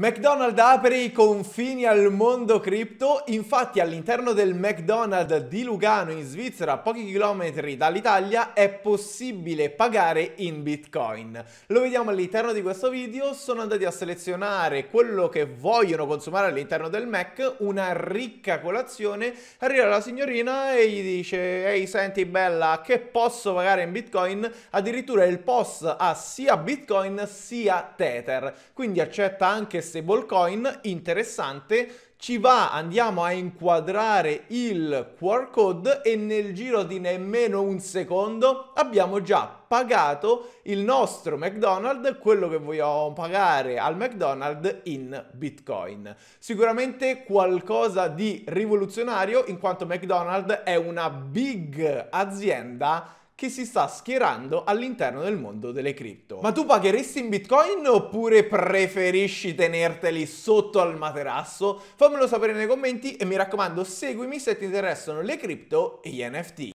McDonald's apre i confini al mondo cripto, infatti all'interno del McDonald's di Lugano in Svizzera, a pochi chilometri dall'Italia, è possibile pagare in Bitcoin. Lo vediamo all'interno di questo video, sono andati a selezionare quello che vogliono consumare all'interno del Mac, una ricca colazione, arriva la signorina e gli dice ehi senti bella che posso pagare in Bitcoin, addirittura il POS ha sia Bitcoin sia Tether, quindi accetta anche stablecoin interessante, ci va, andiamo a inquadrare il QR code e nel giro di nemmeno un secondo abbiamo già pagato il nostro McDonald's, quello che vogliamo pagare al McDonald's in Bitcoin. Sicuramente qualcosa di rivoluzionario in quanto McDonald's è una big azienda che si sta schierando all'interno del mondo delle cripto. Ma tu pagheresti in bitcoin oppure preferisci tenerteli sotto al materasso? Fammelo sapere nei commenti e mi raccomando seguimi se ti interessano le cripto e gli NFT.